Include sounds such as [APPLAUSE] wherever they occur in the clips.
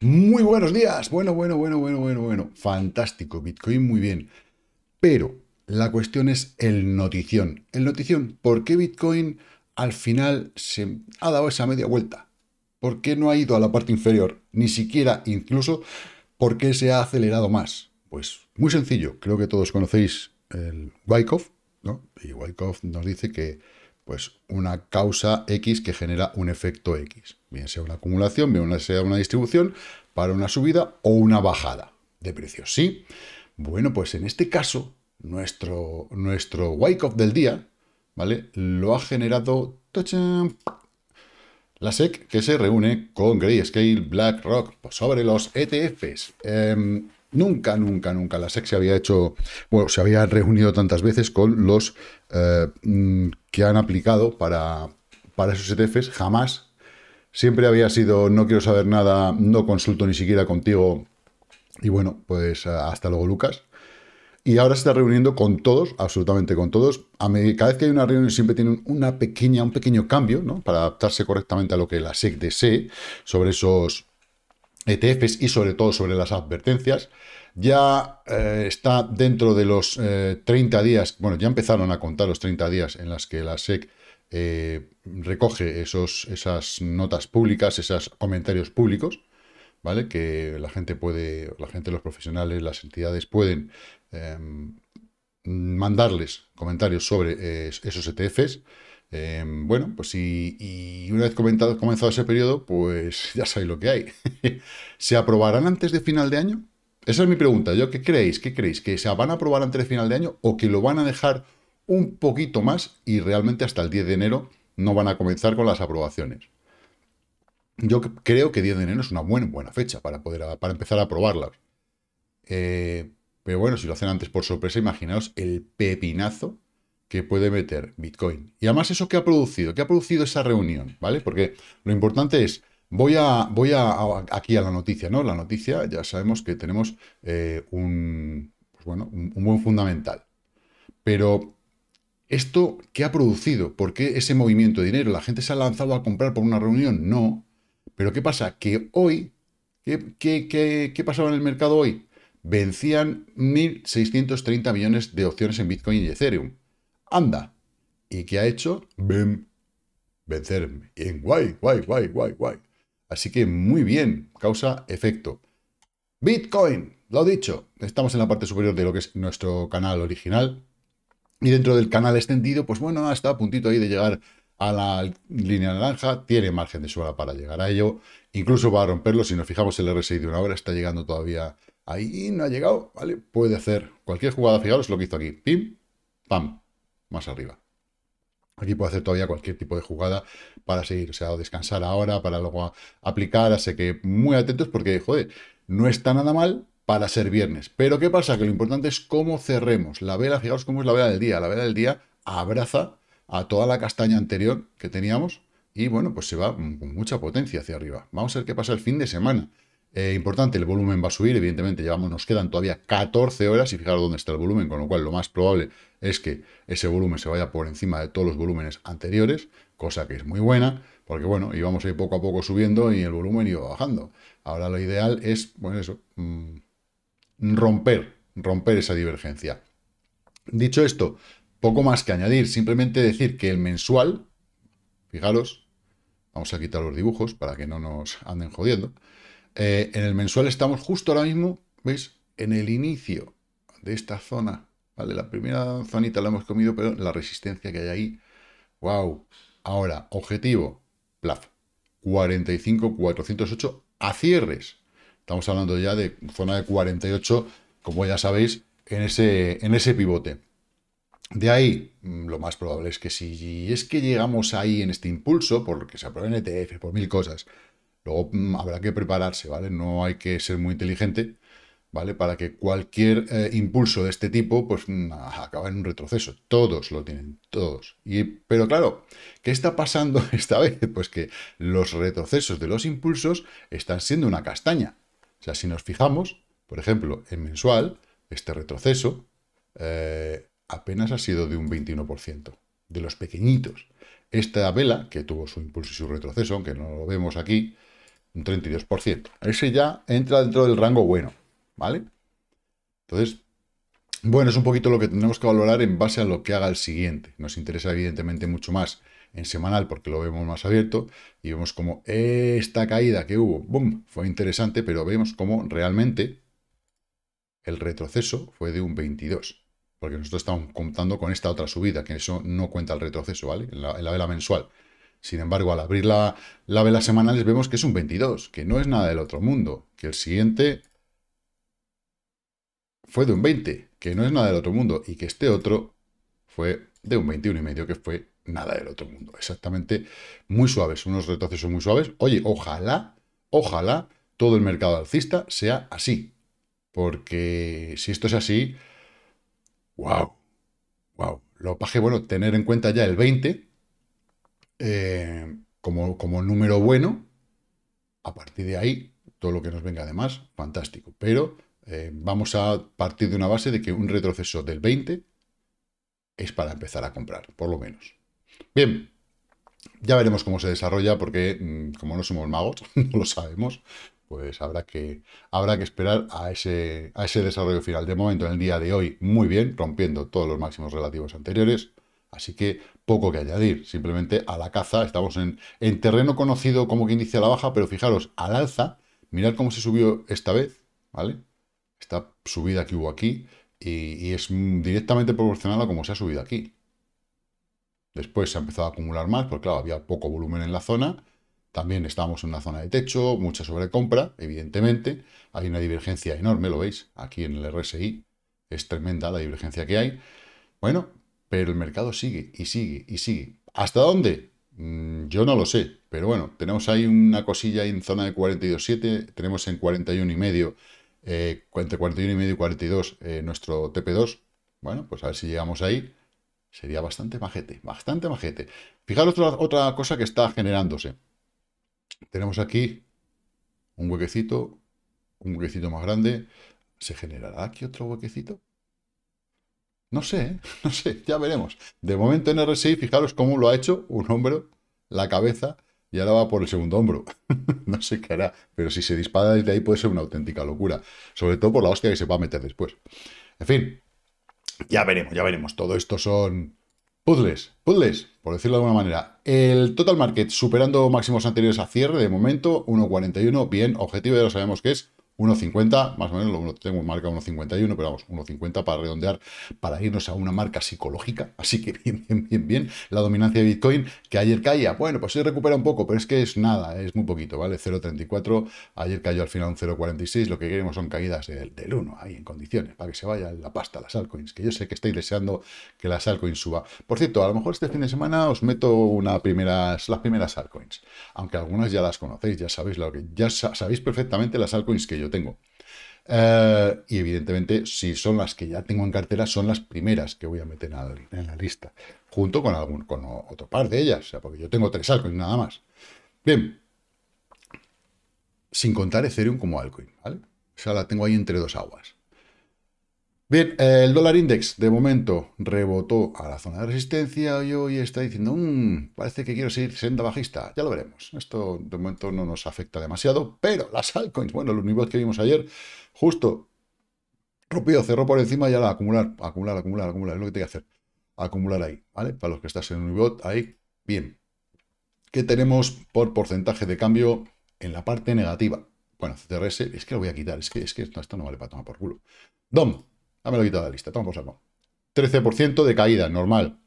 Muy buenos días. Bueno, bueno, bueno, bueno, bueno, bueno. Fantástico. Bitcoin muy bien. Pero la cuestión es el notición. El notición, ¿por qué Bitcoin al final se ha dado esa media vuelta? ¿Por qué no ha ido a la parte inferior? Ni siquiera incluso, ¿por qué se ha acelerado más? Pues muy sencillo. Creo que todos conocéis el Wyckoff, ¿no? Y Wyckoff nos dice que pues una causa X que genera un efecto X. Bien sea una acumulación, bien sea una distribución para una subida o una bajada de precios. ¿Sí? Bueno, pues en este caso, nuestro, nuestro wake-up del día, ¿vale? Lo ha generado... La SEC que se reúne con Grayscale BlackRock pues, sobre los ETFs. Em, Nunca, nunca, nunca la SEC se había hecho, bueno, se había reunido tantas veces con los eh, mm, que han aplicado para, para esos ETFs, jamás. Siempre había sido, no quiero saber nada, no consulto ni siquiera contigo. Y bueno, pues eh, hasta luego, Lucas. Y ahora se está reuniendo con todos, absolutamente con todos. A cada vez que hay una reunión siempre tiene una pequeña, un pequeño cambio, ¿no? Para adaptarse correctamente a lo que la SEC desee sobre esos ETFs y sobre todo sobre las advertencias. Ya eh, está dentro de los 30 eh, días, bueno, ya empezaron a contar los 30 días en las que la SEC eh, recoge esos, esas notas públicas, esos comentarios públicos, ¿vale? Que la gente puede, la gente, los profesionales, las entidades pueden em, mandarles comentarios sobre eh, esos ETFs. Eh, bueno, pues y, y una vez comentado, comenzado ese periodo, pues [LAUGHS] ya sabéis lo que hay. [LAUGHS] ¿Se aprobarán antes de final de año? Esa es mi pregunta. ¿Yo qué creéis? ¿Qué creéis? ¿Que se van a aprobar antes de final de año o que lo van a dejar un poquito más y realmente hasta el 10 de enero no van a comenzar con las aprobaciones? Yo creo que 10 de enero es una buena, buena fecha para poder para empezar a aprobarlas. Eh, pero bueno, si lo hacen antes por sorpresa, imaginaos el pepinazo que puede meter Bitcoin. Y además, ¿eso que ha producido? ¿Qué ha producido esa reunión? ¿Vale? Porque lo importante es, voy a, voy aquí a la noticia, ¿no? La noticia, ya sabemos que tenemos eh, un, pues bueno, un, buen fundamental. Pero ¿Esto qué ha producido? ¿Por qué ese movimiento de dinero? ¿La gente se ha lanzado a comprar por una reunión? No. Pero ¿qué pasa? Que hoy, ¿qué, qué, qué, qué pasaba en el mercado hoy? vencían 1.630 millones de opciones en Bitcoin y Ethereum. ¡Anda! ¿Y qué ha hecho? ¡Bim! Vencer en guay, guay, guay, guay, guay. Así que muy bien, causa efecto. Bitcoin, lo dicho, estamos en la parte superior de lo que es nuestro canal original. Y dentro del canal extendido, pues bueno, está a puntito ahí de llegar a la línea naranja, tiene margen de suela para llegar a ello. Incluso va a romperlo, si nos fijamos el RSI de una hora, está llegando todavía Ahí no ha llegado, ¿vale? Puede hacer cualquier jugada, fijaros lo que hizo aquí. Pim, pam, más arriba. Aquí puede hacer todavía cualquier tipo de jugada para seguir, o sea, descansar ahora, para luego aplicar, así que muy atentos porque, joder, no está nada mal para ser viernes. Pero ¿qué pasa? Que lo importante es cómo cerremos. La vela, fijaos cómo es la vela del día. La vela del día abraza a toda la castaña anterior que teníamos y, bueno, pues se va con mucha potencia hacia arriba. Vamos a ver qué pasa el fin de semana. Eh, importante, el volumen va a subir, evidentemente llevamos, nos quedan todavía 14 horas y fijaros dónde está el volumen, con lo cual lo más probable es que ese volumen se vaya por encima de todos los volúmenes anteriores, cosa que es muy buena, porque bueno, íbamos a ir poco a poco subiendo y el volumen iba bajando. Ahora lo ideal es, bueno, eso, mm, romper, romper esa divergencia. Dicho esto, poco más que añadir, simplemente decir que el mensual, fijaros, vamos a quitar los dibujos para que no nos anden jodiendo, eh, en el mensual estamos justo ahora mismo, ¿veis? En el inicio de esta zona, ¿vale? La primera zonita la hemos comido, pero la resistencia que hay ahí, wow. Ahora, objetivo, plaf, 45, 408 a cierres. Estamos hablando ya de zona de 48, como ya sabéis, en ese, en ese pivote. De ahí, mm, lo más probable es que si es que llegamos ahí en este impulso, porque se aprueba en ETF, por mil cosas, Luego mm, habrá que prepararse, ¿vale? No hay que ser muy inteligente, ¿vale? Para que cualquier eh, impulso de este tipo, pues mm, acabe en un retroceso. Todos lo tienen, todos. Y, pero claro, ¿qué está pasando [LAUGHS] esta vez? Pues que los retrocesos de los impulsos están siendo una castaña. O sea, si nos fijamos, por ejemplo, en mensual, este retroceso eh, apenas ha sido de un 21%, de los pequeñitos. Esta vela, que tuvo su impulso y su retroceso, aunque no lo vemos aquí, un 32%. Ese ya entra dentro del rango bueno, ¿vale? Entonces, bueno, es un poquito lo que tenemos que valorar en base a lo que haga el siguiente. Nos interesa evidentemente mucho más en semanal porque lo vemos más abierto y vemos como esta caída que hubo, boom, fue interesante, pero vemos como realmente el retroceso fue de un 22, porque nosotros estamos contando con esta otra subida, que eso no cuenta el retroceso, ¿vale? en la vela mensual. Sin embargo, al abrir la, la vela semanal vemos que es un 22, que no es nada del otro mundo, que el siguiente fue de un 20, que no es nada del otro mundo, y que este otro fue de un 21 y medio, que fue nada del otro mundo. Exactamente, muy suaves, unos retrocesos muy suaves. Oye, ojalá, ojalá todo el mercado alcista sea así, porque si esto es así, wow, wow. Lo paje, bueno, tener en cuenta ya el 20, eh, como, como número bueno. A partir de ahí, todo lo que nos venga además, fantástico. Pero eh, vamos a partir de una base de que un retroceso del 20 es para empezar a comprar, por lo menos. Bien, ya veremos cómo se desarrolla, porque mm, como no somos magos, [LAUGHS] no lo sabemos, pues habrá que, habrá que esperar a ese, a ese desarrollo final. De momento, en el día de hoy, muy bien, rompiendo todos los máximos relativos anteriores. Así que poco que añadir, simplemente a la caza, estamos en, terreno conocido como que inicia la baja, pero fijaros, al alza, mirad cómo se subió esta vez, ¿vale? Esta subida que hubo aquí, y, es directamente proporcional a cómo se ha subido aquí. Después se ha empezado a acumular más, porque claro, había poco volumen en la zona, también estamos en una zona de techo, mucha sobrecompra, evidentemente. Hay una divergencia enorme, lo veis, aquí en el RSI. Es tremenda la divergencia que hay. Bueno, pero el mercado sigue y sigue y sigue. ¿Hasta dónde? Mm, yo no lo sé, pero bueno, tenemos ahí una cosilla en zona de 42.7, tenemos en 41,5, eh, entre 41 y medio y 42 eh, nuestro TP2. Bueno, pues a ver si llegamos ahí. Sería bastante majete, bastante majete. Fijaros otra, otra cosa que está generándose. Tenemos aquí un huequecito, un huequecito más grande. ¿Se generará aquí otro huequecito? No sé, ¿eh? [LAUGHS] no sé, ya veremos. De momento en RSI, fijaros cómo lo ha hecho un hombro, la cabeza, y ahora va por el segundo hombro. [LAUGHS] no sé qué hará, pero si se dispara desde ahí puede ser una auténtica locura. Sobre todo por la hostia que se va a meter después. En fin, ya veremos, ya veremos. Todo esto son puzzles, puzzles, por decirlo de alguna manera. El total market superando máximos anteriores a cierre de momento, 1.41, bien, objetivo ya lo sabemos que es 1,50, más o menos, lo tengo marca 1,51, pero vamos, 1,50 para redondear, para irnos a una marca psicológica. [LAUGHS] Así que bien, bien, bien, bien. La dominancia de Bitcoin, que ayer caía, bueno, pues se recupera un poco, pero es que es nada, es muy poquito, ¿vale? 0,34, ayer cayó al final un 0,46, lo que queremos son caídas del, del 1, ahí en condiciones, para que se vaya la pasta, las altcoins, que yo sé que estáis deseando que las altcoins suba. Por cierto, a lo mejor este fin de semana os meto una primeras, las primeras altcoins, aunque algunas ya las conocéis, ya sabéis lo que, ya sabéis perfectamente las altcoins que yo tengo. Eh, y evidentemente, si son las que ya tengo en cartera, son las primeras que voy a meter en la lista, junto con, algún, con otro par de ellas, o sea, porque yo tengo tres altcoins nada más. Bien, sin contar Ethereum como altcoin, ¿vale? O sea, la tengo ahí entre dos aguas. Bien, el dólar index de momento rebotó a la zona de resistencia y hoy está diciendo, mm, parece que quiero seguir senda bajista, ya lo veremos. Esto de momento no nos afecta demasiado, pero las altcoins, bueno, los niveles que vimos ayer, justo rompió, cerró por encima y ahora acumular, acumular, acumular, acumular, es lo que tiene que hacer, acumular ahí, ¿vale? Para los que estás en un ahí, bien. ¿Qué tenemos por porcentaje de cambio en la parte negativa? Bueno, CTRS, es que lo voy a quitar, es que, es que esto no vale para tomar por culo. DOM, Ah, me lo he de la lista, toma pues por ciento 13% de caída, normal.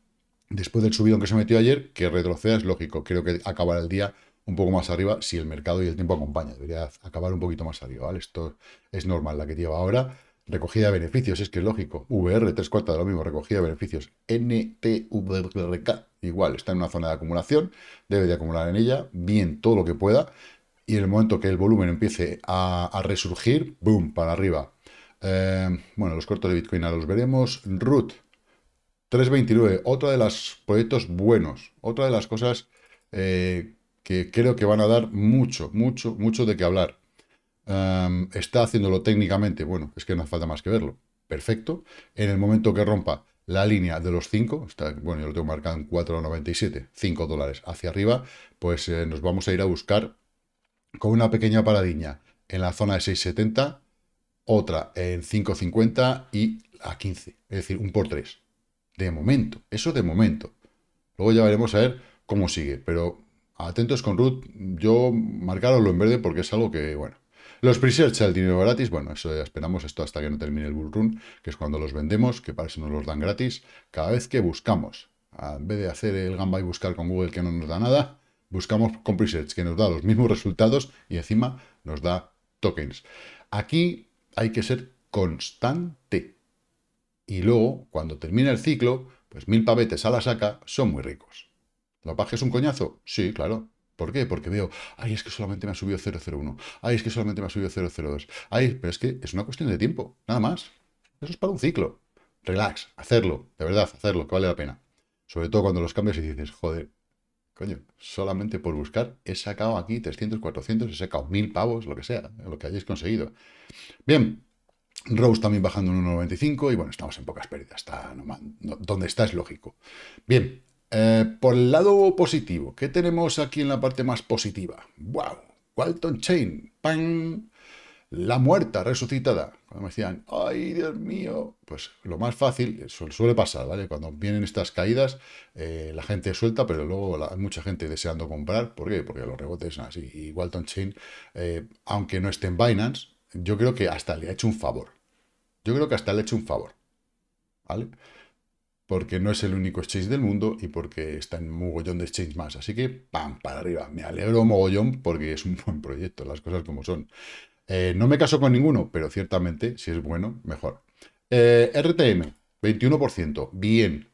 Después del subidón que se metió ayer, que retroceda es lógico. Creo que acabará el día un poco más arriba si el mercado y el tiempo acompaña. Debería acabar un poquito más arriba, ¿vale? Esto es normal, la que lleva ahora. Recogida de beneficios, es que es lógico. VR, tres cuartas de lo mismo, recogida de beneficios. NTVRK, igual, está en una zona de acumulación, debe de acumular en ella, bien, todo lo que pueda. Y en el momento que el volumen empiece a, a resurgir, boom, para arriba. Eh, bueno, los cortos de Bitcoin a los veremos. Root 329, otra de las proyectos buenos, otra de las cosas eh, que creo que van a dar mucho, mucho, mucho de qué hablar. Em, está haciéndolo técnicamente, bueno, es que no falta más que verlo. Perfecto. En el momento que rompa la línea de los 5, está, bueno, yo lo tengo marcado en 4,97, 5 dólares hacia arriba, pues eh, nos vamos a ir a buscar con una pequeña paradiña en la zona de 670 otra en 5.50 y a 15. Es decir, un por 3. De momento. Eso de momento. Luego ya veremos a ver cómo sigue. Pero atentos con Ruth. Yo lo en verde porque es algo que, bueno. Los presearch al dinero gratis, bueno, eso ya esperamos, esto hasta que no termine el bullrun, que es cuando los vendemos, que parece eso nos los dan gratis. Cada vez que buscamos, en vez de hacer el gamba y buscar con Google que no nos da nada, buscamos con presearch que nos da los mismos resultados y encima nos da tokens. Aquí hay que ser constante. Y luego, cuando termina el ciclo, pues mil pavetes a la saca son muy ricos. ¿Lo paja es un coñazo? Sí, claro. ¿Por qué? Porque veo, ay, es que solamente me ha subido 001, ay, es que solamente me ha subido 002, ay, pero es que es una cuestión de tiempo, nada más. Eso es para un ciclo. Relax, hacerlo, de verdad, hacerlo, que vale la pena. Sobre todo cuando los cambias y dices, joder, Coño, solamente por buscar he sacado aquí 300, 400, he sacado 1000 pavos, lo que sea, lo que hayáis conseguido. Bien, Rose también bajando un 1,95 y bueno, estamos en pocas pérdidas, está donde está es lógico. Bien, eh, por el lado positivo, ¿qué tenemos aquí en la parte más positiva? ¡Wow! Walton Chain, ¡pam! la muerta resucitada. Cuando me decían, ay, Dios mío, pues lo más fácil, suele pasar, ¿vale? Cuando vienen estas caídas, eh, la gente suelta, pero luego hay mucha gente deseando comprar. ¿Por qué? Porque los rebotes son así. Y Walton Chain, eh, aunque no esté en Binance, yo creo que hasta le ha hecho un favor. Yo creo que hasta le ha hecho un favor, ¿vale? Porque no es el único exchange del mundo y porque está en mogollón de exchange más. Así que, ¡pam! Para arriba. Me alegro mogollón porque es un buen proyecto, las cosas como son. Eh, no me caso con ninguno, pero ciertamente, si es bueno, mejor. Eh, RTM, 21%. Bien,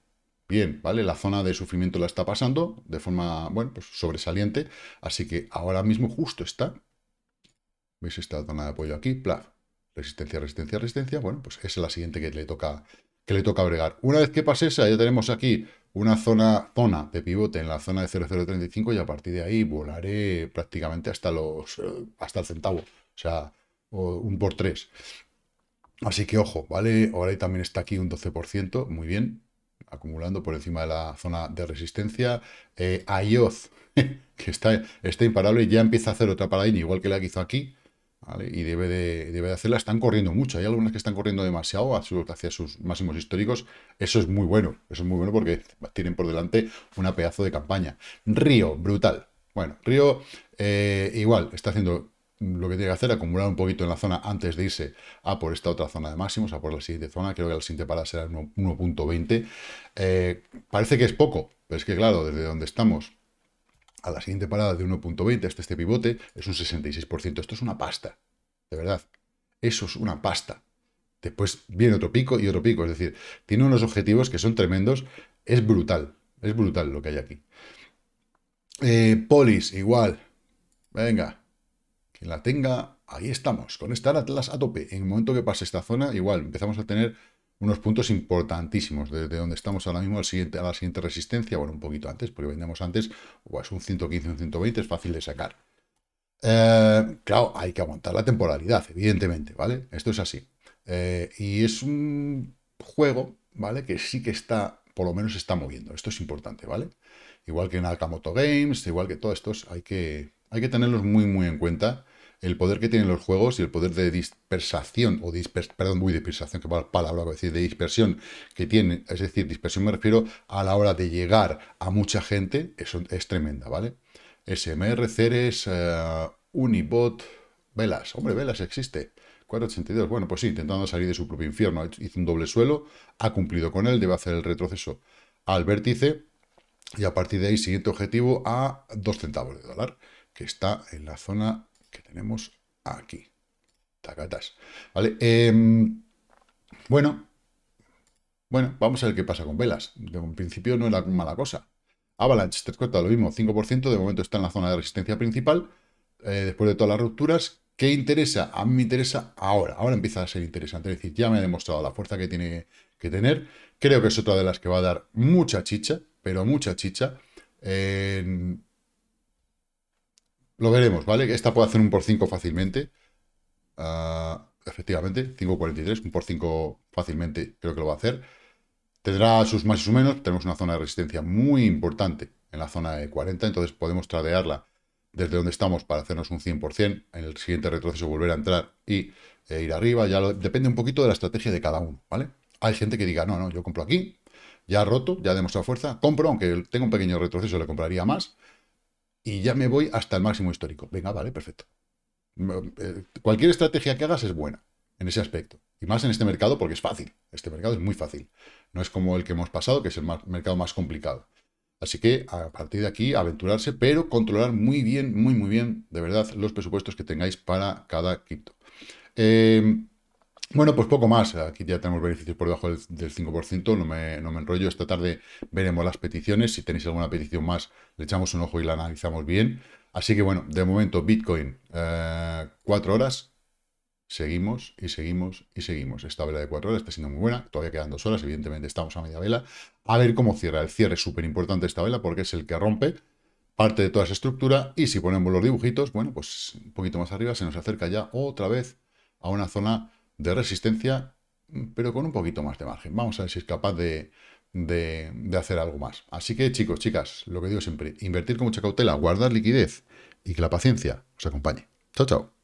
bien, ¿vale? La zona de sufrimiento la está pasando de forma, bueno, pues sobresaliente. Así que ahora mismo justo está. ¿Veis esta zona de apoyo aquí? Resistencia, resistencia, resistencia. Bueno, pues es la siguiente que le toca que le toca bregar. Una vez que pase esa, ya tenemos aquí una zona, zona de pivote en la zona de 0035 y a partir de ahí volaré prácticamente hasta los eh, hasta el centavo. O sea, un por tres. Así que ojo, ¿vale? Ahora también está aquí un 12%, muy bien, acumulando por encima de la zona de resistencia. Eh, [LAUGHS] que está, está imparable, ya empieza a hacer otra parada, igual que la que hizo aquí, ¿vale? Y debe de, debe de hacerla. Están corriendo mucho, hay algunas que están corriendo demasiado hacia sus máximos históricos. Eso es muy bueno, eso es muy bueno porque tienen por delante una pedazo de campaña. Río, brutal. Bueno, Río eh, igual, está haciendo lo que tiene que hacer es mm. acumular un poquito en la zona antes de irse a por esta otra zona de máximos, a por la siguiente zona. Creo que la siguiente parada será 1.20. Eh, parece que es poco, pero es que claro, desde donde estamos a la siguiente parada de 1.20 hasta este, este pivote es un 66%. Esto es una pasta, de verdad. Eso es una pasta. Después viene otro pico y otro pico. Es decir, tiene unos objetivos que son tremendos. Es brutal, es brutal lo que hay aquí. Eh, polis, igual. Venga, quien la tenga, ahí estamos. Con estar Atlas a tope. En el momento que pase esta zona, igual empezamos a tener unos puntos importantísimos desde donde estamos ahora mismo siguiente, a la siguiente resistencia, bueno, un poquito antes, porque vendemos antes, o es un 115, un 120, es fácil de sacar. Eh, claro, hay que aguantar la temporalidad, evidentemente, ¿vale? Esto es así. Eh, y es un juego, ¿vale? Que sí que está, por lo menos está moviendo, esto es importante, ¿vale? Igual que en Moto Games, igual que todos estos, hay que, hay que tenerlos muy, muy en cuenta. El poder que tienen los juegos y el poder de dispersación, o dispers, perdón, muy dispersación, que palabra, decir, de dispersión que tiene. es decir, dispersión me refiero a la hora de llegar a mucha gente, eso es tremenda, ¿vale? SMR, Ceres, eh, Unibot, Velas, hombre, Velas existe. 482. Bueno, pues sí, intentando salir de su propio infierno. Hizo un doble suelo, ha cumplido con él, debe hacer el retroceso al vértice y a partir de ahí, siguiente objetivo a 2 centavos de dólar que está en la zona que tenemos aquí. Tacatas. Vale, em, bueno. Bueno, vamos a ver qué pasa con velas. De un principio no era mala cosa. Avalanche, te cuenta lo mismo, 5%, de momento está en la zona de resistencia principal, eh, después de todas las rupturas. ¿Qué interesa? A mí me interesa ahora. Ahora empieza a ser interesante. Es decir, ya me ha demostrado la fuerza que tiene que tener. Creo que es otra de las que va a dar mucha chicha, pero mucha chicha. Lo veremos, ¿vale? Esta puede hacer un por 5 fácilmente. Ah, efectivamente, 5.43, un por 5 fácilmente creo que lo va a hacer. Tendrá sus más y sus menos. Tenemos una zona de resistencia muy importante en la zona de 40, entonces podemos tradearla desde donde estamos para hacernos un 100%, en el siguiente retroceso volver a entrar y e ir arriba, ya depende un poquito de la estrategia de cada uno, ¿vale? Hay gente que diga, no, no, yo compro aquí, ya roto, ya ha demostrado fuerza, compro, aunque tengo un pequeño retroceso, le compraría más, y ya me voy hasta el máximo histórico. Venga, vale, perfecto. Mm, eh, cualquier estrategia que hagas es buena en ese aspecto. Y más en este mercado porque es fácil. Este mercado es muy fácil. No es como el que hemos pasado, que es el mercado más complicado. Así que a partir de aquí aventurarse, pero controlar muy bien, muy, muy bien, de verdad, los presupuestos que tengáis para cada cripto. Eh, bueno, pues poco más. Aquí ya tenemos beneficios por debajo del, 5%. No me, no me, enrollo. Esta tarde veremos las peticiones. Si tenéis alguna petición más, le echamos un ojo y la analizamos bien. Así que bueno, de momento, Bitcoin, eh, cuatro horas. Seguimos y seguimos y seguimos. Esta vela de cuatro horas está siendo muy buena. Todavía quedan dos horas. Evidentemente estamos a media vela. A ver cómo cierra. El cierre es súper importante esta vela porque es el que rompe parte de toda esa estructura. Y si ponemos los dibujitos, bueno, pues un poquito más arriba se nos acerca ya otra vez a una zona de resistencia, pero con un poquito más de margen. Vamos a ver si es capaz de, hacer algo más. Así que chicos, chicas, lo que digo siempre, invertir con mucha cautela, guardar liquidez y que la paciencia os acompañe. Chao, chao.